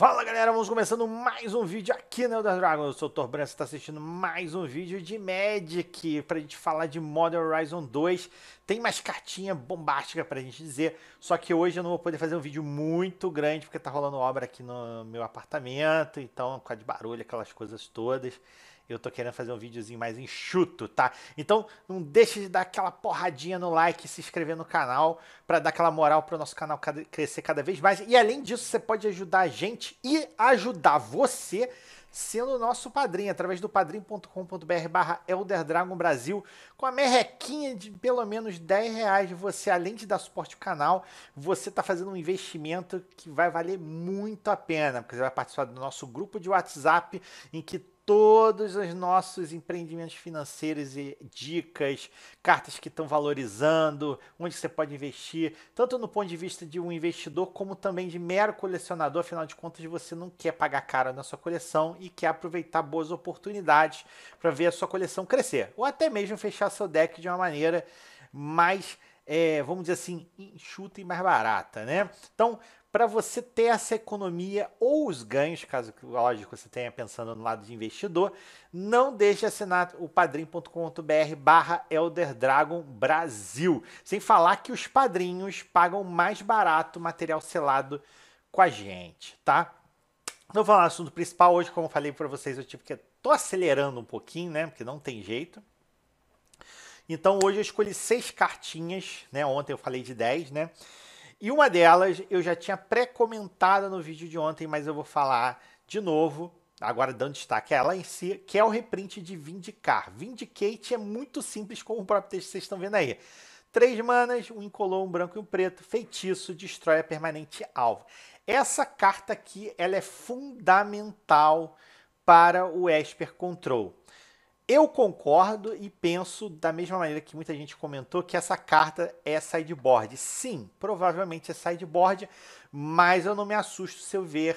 Fala galera, vamos começando mais um vídeo aqui na Elder Dragon. Eu sou o Torbran, você está assistindo mais um vídeo de Magic para a gente falar de Modern Horizon 2 tem mais cartinha bombástica pra gente dizer. Só que hoje eu não vou poder fazer um vídeo muito grande, porque tá rolando obra aqui no meu apartamento, então, com a de barulho, aquelas coisas todas. Eu tô querendo fazer um videozinho mais enxuto, tá? Então, não deixe de dar aquela porradinha no like, se inscrever no canal, para dar aquela moral para o nosso canal crescer cada vez mais. E além disso, você pode ajudar a gente e ajudar você sendo nosso padrinho, através do padrim.com.br barra Elderdragon Brasil, com a merrequinha de pelo menos 10 reais, você, além de dar suporte ao canal, você está fazendo um investimento que vai valer muito a pena, porque você vai participar do nosso grupo de WhatsApp, em que todos os nossos empreendimentos financeiros e dicas, cartas que estão valorizando, onde você pode investir, tanto no ponto de vista de um investidor como também de mero colecionador, afinal de contas você não quer pagar caro na sua coleção e quer aproveitar boas oportunidades para ver a sua coleção crescer, ou até mesmo fechar seu deck de uma maneira mais é, vamos dizer assim, enxuta e mais barata, né? Então, para você ter essa economia ou os ganhos, caso lógico você tenha pensando no lado de investidor, não deixe assinar o padrim.com.br barra Elderdragon Brasil. Sem falar que os padrinhos pagam mais barato material selado com a gente, tá? vou falar do assunto principal hoje, como eu falei para vocês, eu tive que tô acelerando um pouquinho, né? Porque não tem jeito. Então hoje eu escolhi seis cartinhas, né? Ontem eu falei de dez, né? E uma delas eu já tinha pré-comentado no vídeo de ontem, mas eu vou falar de novo, agora dando destaque a ela em si, que é o reprint de Vindicar. Vindicate é muito simples, como o próprio texto vocês estão vendo aí. Três manas, um incolor, um branco e um preto, feitiço, destrói a permanente alvo. Essa carta aqui ela é fundamental para o Esper Control. Eu concordo e penso da mesma maneira que muita gente comentou que essa carta é sideboard. Sim, provavelmente é sideboard, mas eu não me assusto se eu ver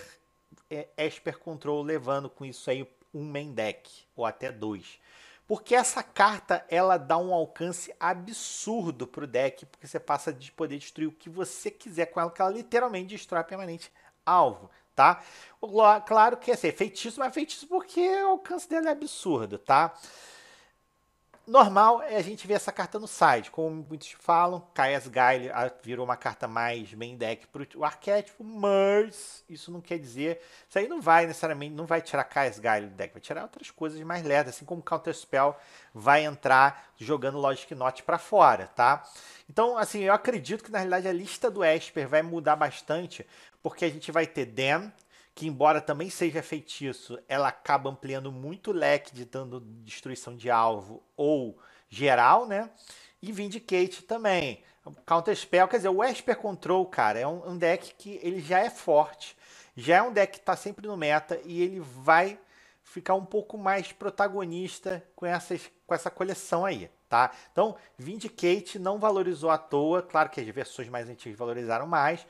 é, Esper Control levando com isso aí um main deck ou até dois. Porque essa carta ela dá um alcance absurdo pro deck, porque você passa de poder destruir o que você quiser com ela, que ela literalmente destrói permanente alvo tá? Claro que é assim, é feitiço, mas é feitiço porque o alcance dele é absurdo, tá? normal é a gente ver essa carta no side. Como muitos falam, Kaias Guile virou uma carta mais main deck para o arquétipo, mas isso não quer dizer. Isso aí não vai necessariamente, não vai tirar Kaias Guile do deck, vai tirar outras coisas mais leves, assim como Counter Spell vai entrar jogando Logic Knot para fora, tá? Então, assim, eu acredito que na realidade a lista do Esper vai mudar bastante, porque a gente vai ter Dan, que embora também seja feitiço, ela acaba ampliando muito o leque de dando destruição de alvo ou geral, né? E Vindicate também. Counter Spell, quer dizer, o Esper Control, cara, é um, um, deck que ele já é forte, já é um deck que tá sempre no meta e ele vai ficar um pouco mais protagonista com, essas, com essa coleção aí, tá? Então, Vindicate não valorizou à toa, claro que as versões mais antigas valorizaram mais,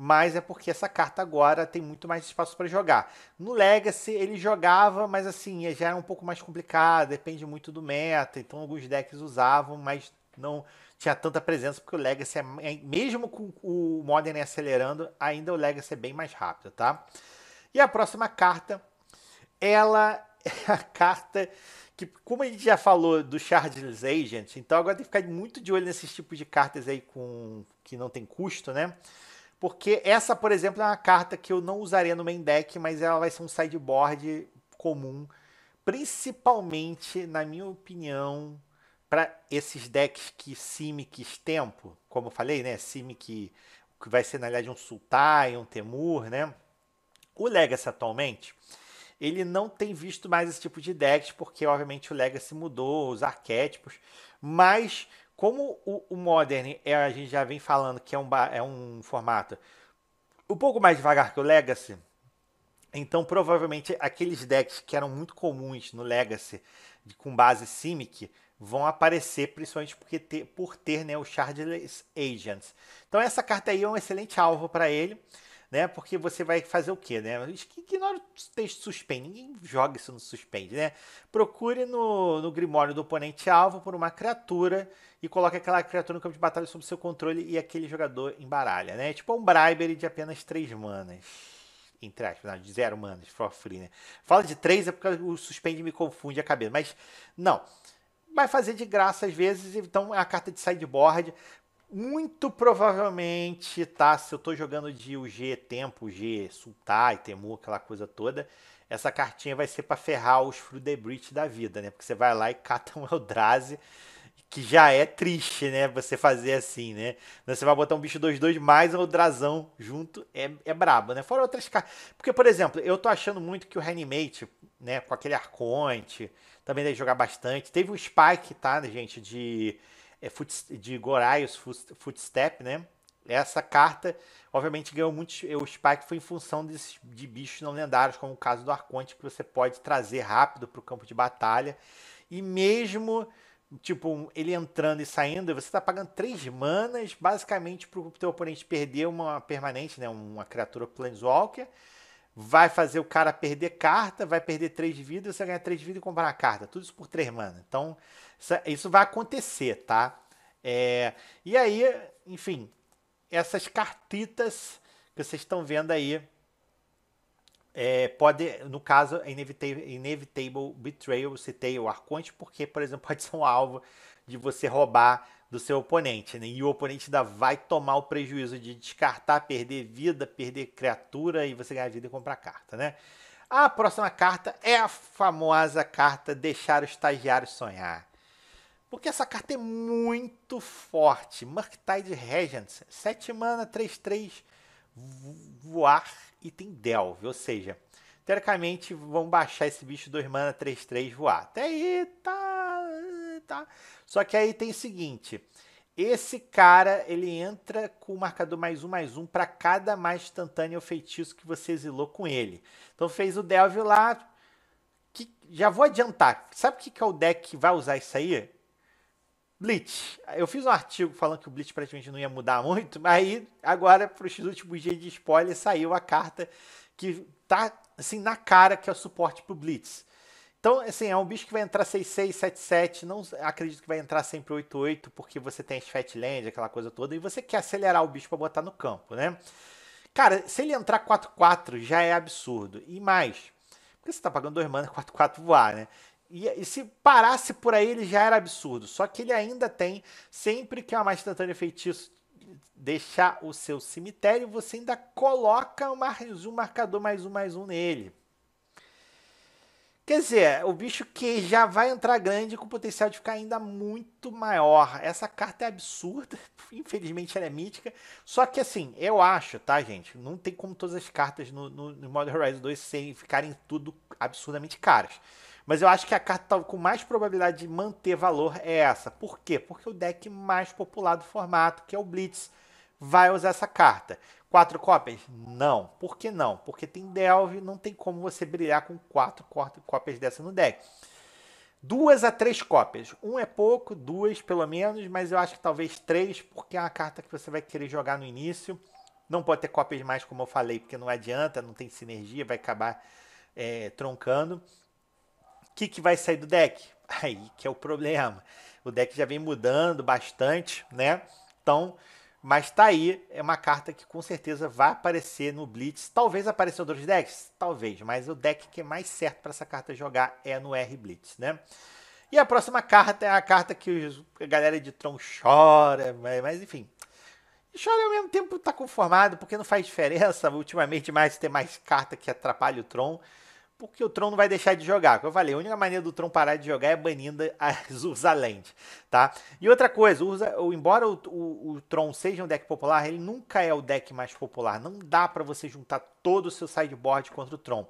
mas é porque essa carta agora tem muito mais espaço para jogar. No Legacy ele jogava, mas assim, é, já era um pouco mais complicado, depende muito do meta, então alguns decks usavam, mas não tinha tanta presença, porque o Legacy é, é mesmo com o Modern acelerando, ainda o Legacy é bem mais rápido, tá? E a próxima carta, ela é a carta que, como a gente já falou do Charges Agent, então agora tem que ficar muito de olho nesses tipos de cartas aí com que não tem custo, né? Porque essa, por exemplo, é uma carta que eu não usaria no main deck, mas ela vai ser um sideboard comum, principalmente, na minha opinião, para esses decks que Simics tempo, como eu falei, né? Simic que vai ser na verdade um Sultai, um Temur, né? O Legacy atualmente, ele não tem visto mais esse tipo de decks, porque obviamente o Legacy mudou os arquétipos, mas como o, o Modern, é, a gente já vem falando que é um, é um formato um pouco mais devagar que o Legacy, então provavelmente aqueles decks que eram muito comuns no Legacy com base Simic vão aparecer, principalmente porque ter, por ter né, o Chargeless Agents. Então essa carta aí é um excelente alvo para ele né? Porque você vai fazer o quê, né? Ignora o texto suspende, ninguém joga isso no suspende, né? Procure no, no Grimório do oponente alvo por uma criatura e coloque aquela criatura no campo de batalha sob seu controle e aquele jogador embaralha, né? Tipo um Bribery de apenas 3 manas. Entre aspas, não, de zero manas, for free, né? Fala de 3 é porque o suspende me confunde a cabeça, mas não vai fazer de graça às vezes, então é a carta de sideboard. Muito provavelmente, tá? Se eu estou jogando de UG tempo, UG sultar e temor, aquela coisa toda, essa cartinha vai ser para ferrar os Fruit debris da vida, né? Porque você vai lá e cata um Eldrazi, que já é triste, né? Você fazer assim, né? Então, você vai botar um bicho 2-2 mais um Eldrazão junto, é, é brabo, né? Fora outras cartas. Porque, por exemplo, eu tô achando muito que o Reanimate, né? Com aquele Arconte, também deve jogar bastante. Teve um Spike, tá, né, gente? De é, de Goraios Footstep, né? Essa carta, obviamente, ganhou muito. O Spike foi em função desses, de bichos não lendários, como o caso do Arconte, que você pode trazer rápido para o campo de batalha. E mesmo, tipo, ele entrando e saindo, você está pagando três manas, basicamente, para o seu oponente perder uma permanente, né? Uma criatura Planeswalker vai fazer o cara perder carta, vai perder três de vida, você ganha três de vida e comprar a carta. Tudo isso por três mana. Então, isso vai acontecer, tá? É, e aí, enfim, essas cartitas que vocês estão vendo aí, é, pode, no caso, é inevitable, inevitable Betrayal, eu citei o Arconte, porque, por exemplo, pode ser um alvo de você roubar do seu oponente, né? E o oponente ainda vai tomar o prejuízo de descartar, perder vida, perder criatura e você ganhar vida e comprar carta, né? A próxima carta é a famosa carta Deixar o Estagiário Sonhar. Porque essa carta é muito forte. Murktide Regent, 7 mana, 3-3, voar e tem Delve. Ou seja, teoricamente vão baixar esse bicho 2 mana, 3-3, voar. Até aí tá tá? Só que aí tem o seguinte: esse cara ele entra com o marcador mais um mais um para cada mais instantâneo feitiço que você exilou com ele. Então fez o Delve lá. Que, já vou adiantar. Sabe o que, que é o deck que vai usar isso aí? Blitz. Eu fiz um artigo falando que o Blitz praticamente não ia mudar muito, mas aí agora, para os últimos dias de spoiler, saiu a carta que tá assim na cara que é o suporte para o Blitz. Então, assim, é um bicho que vai entrar 6-6, 7-7. Não acredito que vai entrar sempre 8-8, porque você tem as Fatland, aquela coisa toda, e você quer acelerar o bicho para botar no campo, né? Cara, se ele entrar 4-4, já é absurdo. E mais, porque você tá pagando 2 mana 4-4 voar, né? E, e, se parasse por aí, ele já era absurdo. Só que ele ainda tem, sempre que é uma mais instantânea feitiço deixar o seu cemitério, você ainda coloca mais um marcador mais um mais um nele. Quer dizer, é, o bicho que já vai entrar grande com potencial de ficar ainda muito maior. Essa carta é absurda, infelizmente ela é mítica. Só que assim, eu acho, tá, gente? Não tem como todas as cartas no, no, no Modern Horizon 2 serem, ficarem tudo absurdamente caras. Mas eu acho que a carta tá com mais probabilidade de manter valor é essa. Por quê? Porque é o deck mais popular do formato, que é o Blitz vai usar essa carta. Quatro cópias? Não. Por que não? Porque tem Delve, não tem como você brilhar com quatro cópias dessa no deck. Duas a três cópias. Um é pouco, duas pelo menos, mas eu acho que talvez três, porque é uma carta que você vai querer jogar no início. Não pode ter cópias mais, como eu falei, porque não adianta, não tem sinergia, vai acabar é, troncando. O que, que vai sair do deck? Aí que é o problema. O deck já vem mudando bastante, né? Então, mas tá aí, é uma carta que com certeza vai aparecer no Blitz. Talvez apareça em outros decks? Talvez, mas o deck que é mais certo para essa carta jogar é no R-Blitz, né? E a próxima carta é a carta que a galera de Tron chora, mas, enfim. E chora ao mesmo tempo tá conformado, porque não faz diferença ultimamente mais ter mais carta que atrapalha o Tron porque o Tron não vai deixar de jogar. Como eu falei, a única maneira do Tron parar de jogar é banindo as Ursalente, tá? E outra coisa, Urza, embora o, o, o, Tron seja um deck popular, ele nunca é o deck mais popular. Não dá para você juntar todo o seu sideboard contra o Tron.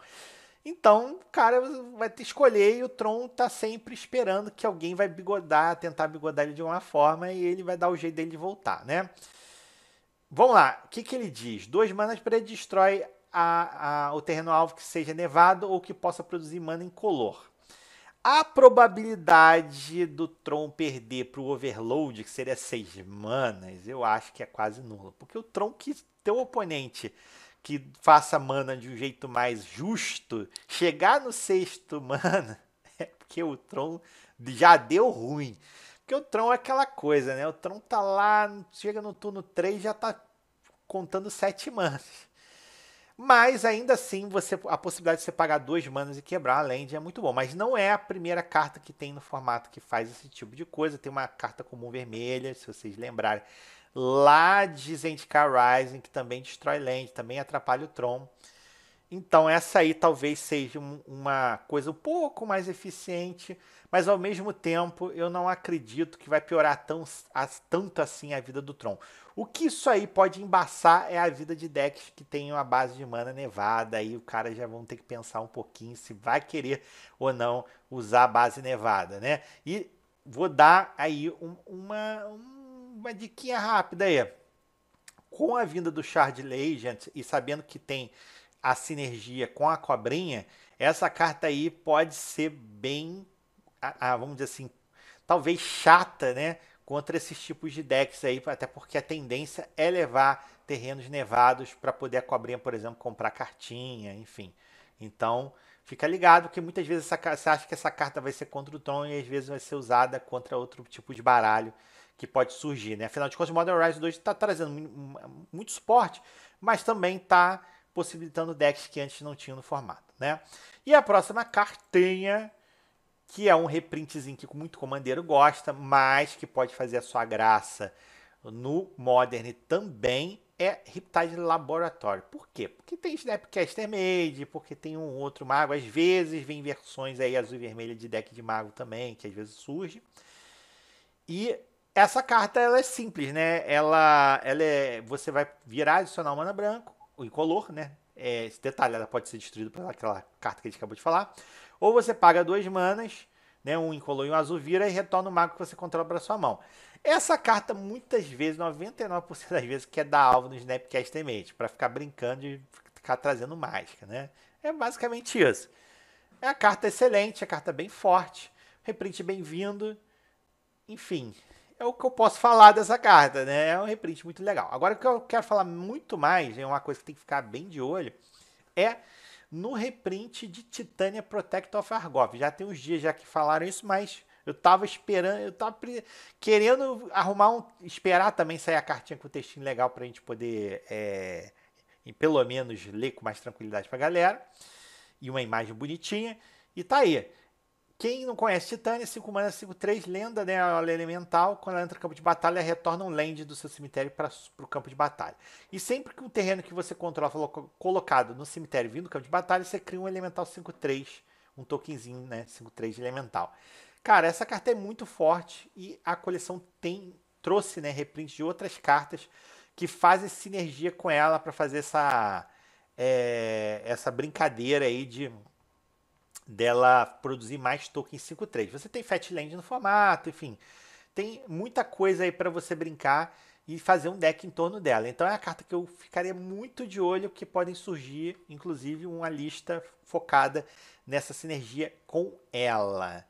Então, o cara vai te escolher e o Tron tá sempre esperando que alguém vai bigodar, tentar bigodar ele de alguma forma e ele vai dar o jeito dele de voltar, né? Vamos lá, o que, que ele diz? Dois manas para ele destrói a, a, o terreno alvo que seja nevado ou que possa produzir mana incolor. A probabilidade do Tron perder para o Overload, que seria 6 manas, eu acho que é quase nula. Porque o Tron que teu oponente que faça mana de um jeito mais justo, chegar no sexto mana, é porque o Tron já deu ruim. Porque o Tron é aquela coisa, né? O Tron tá lá, chega no turno 3 já tá contando 7 manas. Mas ainda assim, você a possibilidade de você pagar dois manas e quebrar a land é muito bom. Mas não é a primeira carta que tem no formato que faz esse tipo de coisa. Tem uma carta comum vermelha, se vocês lembrarem, lá de Zendikar Rising, que também destrói land, também atrapalha o Tron. Então, essa aí talvez seja uma coisa um pouco mais eficiente, mas ao mesmo tempo eu não acredito que vai piorar tão, as, tanto assim a vida do Tron. O que isso aí pode embaçar é a vida de decks que tem uma base de mana nevada, aí o cara já vão ter que pensar um pouquinho se vai querer ou não usar a base nevada, né? E vou dar aí um, uma, uma diquinha rápida aí. Com a vinda do Shard Legend e sabendo que tem a sinergia com a cobrinha, essa carta aí pode ser bem, a, a, vamos dizer assim, talvez chata, né? Contra esses tipos de decks aí, até porque a tendência é levar terrenos nevados para poder a cobrinha, por exemplo, comprar cartinha, enfim. Então, fica ligado que muitas vezes essa, você acha que essa carta vai ser contra o Tron e às vezes vai ser usada contra outro tipo de baralho que pode surgir, né? Afinal de contas, o Modern rise 2 está trazendo muito suporte, mas também está possibilitando decks que antes não tinham no formato. Né? E a próxima cartinha, que é um reprintzinho que muito comandeiro gosta, mas que pode fazer a sua graça no Modern também, é Riptide Laboratório. Por quê? Porque tem Snapcaster Made, porque tem um outro mago, às vezes vem versões aí azul e vermelha de deck de mago também, que às vezes surge. E essa carta ela é simples, né? Ela, ela é, você vai virar adicionar mana branco o incolor, né? É, esse detalhe ela pode ser destruído pelaquela carta que a gente acabou de falar. Ou você paga duas manas, né? Um incolor e um azul vira e retorna o mago que você controla para sua mão. Essa carta, muitas vezes, 99% das vezes, quer dar alvo no Snapcast mate tipo, para ficar brincando e ficar trazendo mágica, né? É basicamente isso. É a carta excelente, é a carta bem forte, reprint bem-vindo, enfim, é o que eu posso falar dessa carta, né? É um reprint muito legal. Agora, o que eu quero falar muito mais, é uma coisa que tem que ficar bem de olho, é no reprint de Titânia Protect of Argov. Já tem uns dias já que falaram isso, mas eu tava esperando, eu tava querendo arrumar um. Esperar também sair a cartinha com o textinho legal pra gente poder, é, pelo menos, ler com mais tranquilidade pra galera. E uma imagem bonitinha. E tá aí. Quem não conhece Titânia, 5 mana, 5, 3, lenda, né? Ela é elemental. Quando ela entra no campo de batalha, retorna um land do seu cemitério para o campo de batalha. E sempre que o um terreno que você controla for colocado no cemitério vindo do campo de batalha, você cria um elemental 5, 3, um tokenzinho, né? 5, 3 de elemental. Cara, essa carta é muito forte e a coleção tem trouxe, né, reprint de outras cartas que fazem sinergia com ela para fazer essa é, essa brincadeira aí de dela produzir mais token 5.3. Você tem Fatland no formato, enfim, tem muita coisa aí para você brincar e fazer um deck em torno dela. Então é a carta que eu ficaria muito de olho, que podem surgir, inclusive, uma lista focada nessa sinergia com ela.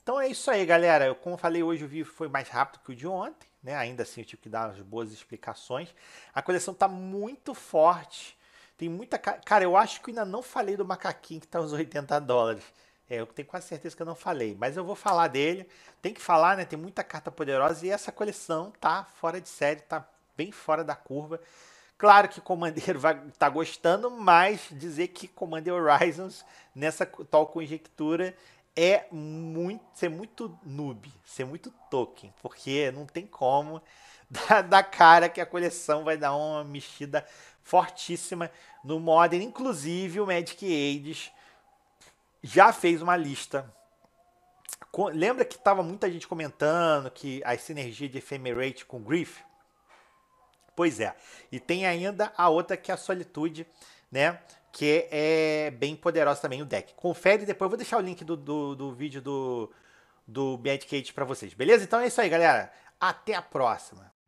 Então é isso aí, galera. Eu, como eu falei, hoje o vídeo foi mais rápido que o de ontem, né? Ainda assim eu tive que dar umas boas explicações. A coleção está muito forte tem muita. Cara, eu acho que ainda não falei do macaquinho que tá uns 80 dólares. É, eu tenho quase certeza que eu não falei, mas eu vou falar dele. Tem que falar, né? Tem muita carta poderosa e essa coleção tá fora de série, tá bem fora da curva. Claro que Commander vai tá gostando, mas dizer que Commander Horizons nessa tal conjectura é muito ser muito noob, ser muito token, porque não tem como dar da cara que a coleção vai dar uma mexida fortíssima no Modern. Inclusive, o Magic Aids já fez uma lista. Lembra que estava muita gente comentando que a sinergia de Ephemerate com Griff? Pois é. E tem ainda a outra que é a Solitude, né? Que é bem poderosa também o deck. Confere depois, eu vou deixar o link do, do, do vídeo do, do Magic Aids para vocês, beleza? Então é isso aí, galera. Até a próxima!